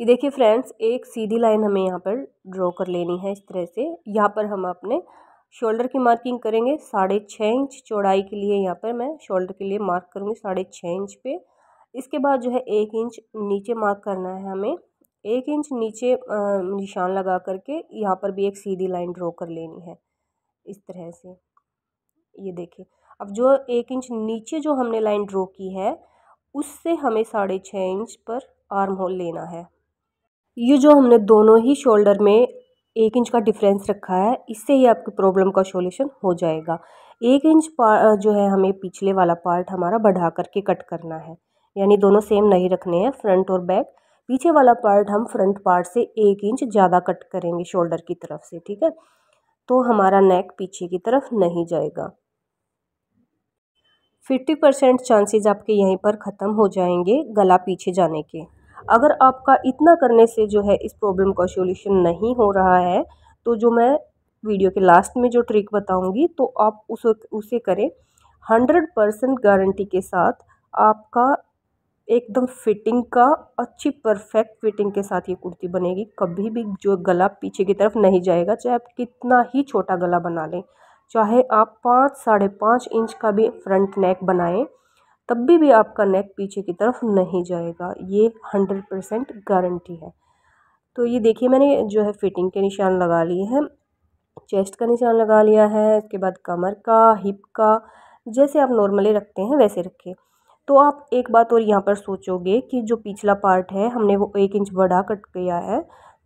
ये देखिए फ्रेंड्स एक सीधी लाइन हमें यहाँ पर ड्रॉ कर लेनी है इस तरह से यहाँ पर हम अपने शोल्डर की मार्किंग करेंगे साढ़े छः इंच चौड़ाई के लिए यहाँ पर मैं शोल्डर के लिए मार्क करूँगी साढ़े छः इंच पे इसके बाद जो है एक इंच नीचे मार्क करना है हमें एक इंच नीचे निशान लगा करके यहाँ पर भी एक सीधी लाइन ड्रॉ कर लेनी है इस तरह से ये देखिए अब जो एक इंच नीचे जो हमने लाइन ड्रॉ की है उससे हमें साढ़े छः इंच पर आर्म होल लेना है ये जो हमने दोनों ही शोल्डर में एक इंच का डिफरेंस रखा है इससे ही आपकी प्रॉब्लम का सोल्यूशन हो जाएगा एक इंच जो है हमें पिछले वाला पार्ट हमारा बढ़ा करके कट करना है यानी दोनों सेम नहीं रखने हैं फ्रंट और बैक पीछे वाला पार्ट हम फ्रंट पार्ट से एक इंच ज़्यादा कट करेंगे शोल्डर की तरफ से ठीक है तो हमारा नेक पीछे की तरफ नहीं जाएगा फिफ्टी परसेंट चांसेज आपके यहीं पर ख़त्म हो जाएंगे गला पीछे जाने के अगर आपका इतना करने से जो है इस प्रॉब्लम का सोल्यूशन नहीं हो रहा है तो जो मैं वीडियो के लास्ट में जो ट्रिक बताऊंगी तो आप उसे उसे करें हंड्रेड परसेंट गारंटी के साथ आपका एकदम फिटिंग का अच्छी परफेक्ट फिटिंग के साथ ये कुर्ती बनेगी कभी भी जो गला पीछे की तरफ नहीं जाएगा चाहे आप कितना ही छोटा गला बना लें चाहे आप पाँच साढ़े पाँच इंच का भी फ्रंट नेक बनाएं तब भी आपका नेक पीछे की तरफ नहीं जाएगा ये हंड्रेड परसेंट गारंटी है तो ये देखिए मैंने जो है फिटिंग के निशान लगा लिए हैं चेस्ट का निशान लगा लिया है उसके बाद कमर का हिप का जैसे आप नॉर्मली रखते हैं वैसे रखें तो आप एक बात और यहाँ पर सोचोगे कि जो पिछला पार्ट है हमने वो एक इंच बड़ा कट किया है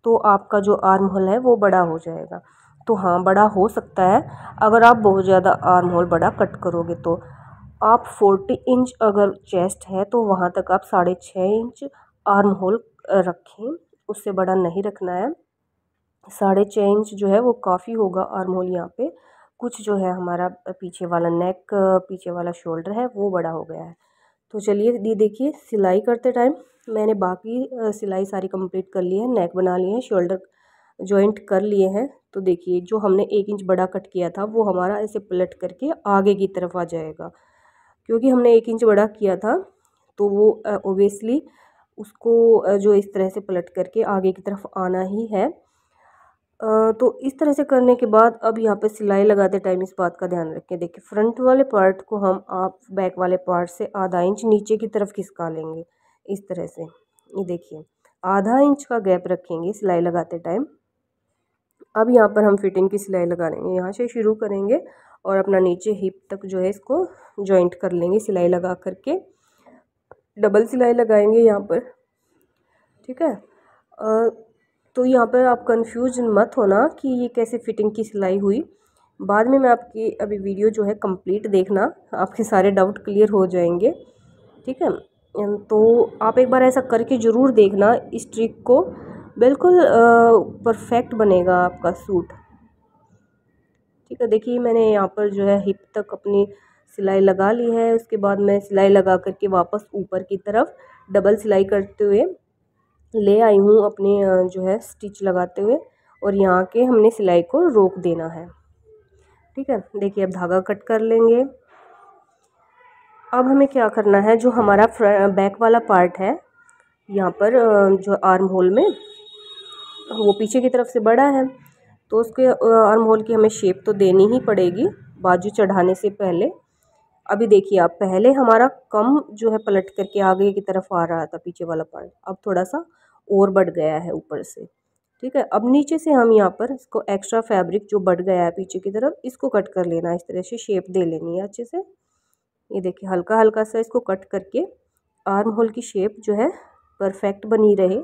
तो आपका जो आर्म होल है वो बड़ा हो जाएगा तो हाँ बड़ा हो सकता है अगर आप बहुत ज़्यादा आर्म होल बड़ा कट करोगे तो आप फोर्टी इंच अगर चेस्ट है तो वहाँ तक आप साढ़े छः इंच आर्म होल रखें उससे बड़ा नहीं रखना है साढ़े छः इंच जो है वो काफ़ी होगा आर्म होल यहाँ पे कुछ जो है हमारा पीछे वाला नेक पीछे वाला शोल्डर है वो बड़ा हो गया है तो चलिए दी देखिए सिलाई करते टाइम मैंने बाकी सिलाई सारी कंप्लीट कर ली है नेक बना लिए हैं शोल्डर जॉइंट कर लिए हैं तो देखिए जो हमने एक इंच बड़ा कट किया था वो हमारा ऐसे पलट करके आगे की तरफ आ जाएगा क्योंकि हमने एक इंच बड़ा किया था तो वो ओबियसली उसको जो इस तरह से पलट करके आगे की तरफ आना ही है तो इस तरह से करने के बाद अब यहाँ पे सिलाई लगाते टाइम इस बात का ध्यान रखें देखिए फ्रंट वाले पार्ट को हम आप बैक वाले पार्ट से आधा इंच नीचे की तरफ खिसका लेंगे इस तरह से ये देखिए आधा इंच का गैप रखेंगे सिलाई लगाते टाइम अब यहाँ पर हम फिटिंग की सिलाई लगा लेंगे यहाँ से शुरू करेंगे और अपना नीचे हिप तक जो है इसको जॉइंट कर लेंगे सिलाई लगा करके डबल सिलाई लगाएंगे यहाँ पर ठीक है आ, तो यहाँ पर आप कंफ्यूज मत होना कि ये कैसे फिटिंग की सिलाई हुई बाद में मैं आपकी अभी वीडियो जो है कंप्लीट देखना आपके सारे डाउट क्लियर हो जाएंगे ठीक है तो आप एक बार ऐसा करके ज़रूर देखना इस ट्रिक को बिल्कुल परफेक्ट बनेगा आपका सूट ठीक है देखिए मैंने यहाँ पर जो है हिप तक अपनी सिलाई लगा ली है उसके बाद मैं सिलाई लगा करके वापस ऊपर की तरफ डबल सिलाई करते हुए ले आई हूँ अपने जो है स्टिच लगाते हुए और यहाँ के हमने सिलाई को रोक देना है ठीक है देखिए अब धागा कट कर लेंगे अब हमें क्या करना है जो हमारा बैक वाला पार्ट है यहाँ पर जो आर्म होल में वो पीछे की तरफ से बड़ा है तो उसके आर्म होल की हमें शेप तो देनी ही पड़ेगी बाजू चढ़ाने से पहले अभी देखिए आप पहले हमारा कम जो है पलट करके आगे की तरफ आ रहा था पीछे वाला पार्ट अब थोड़ा सा और बढ़ गया है ऊपर से ठीक है अब नीचे से हम यहाँ पर इसको एक्स्ट्रा फैब्रिक जो बढ़ गया है पीछे की तरफ इसको कट कर लेना इस तरह से शेप दे लेनी है अच्छे से ये देखिए हल्का हल्का सा इसको कट करके आर्म होल की शेप जो है परफेक्ट बनी रहे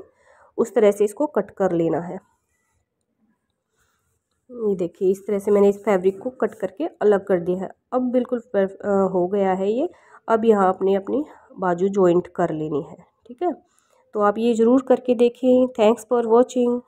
उस तरह से इसको कट कर लेना है ये देखिए इस तरह से मैंने इस फैब्रिक को कट करके अलग कर दिया है अब बिल्कुल हो गया है ये अब यहाँ आपने अपनी बाजू जॉइंट कर लेनी है ठीक है तो आप ये ज़रूर करके देखें थैंक्स फॉर वॉचिंग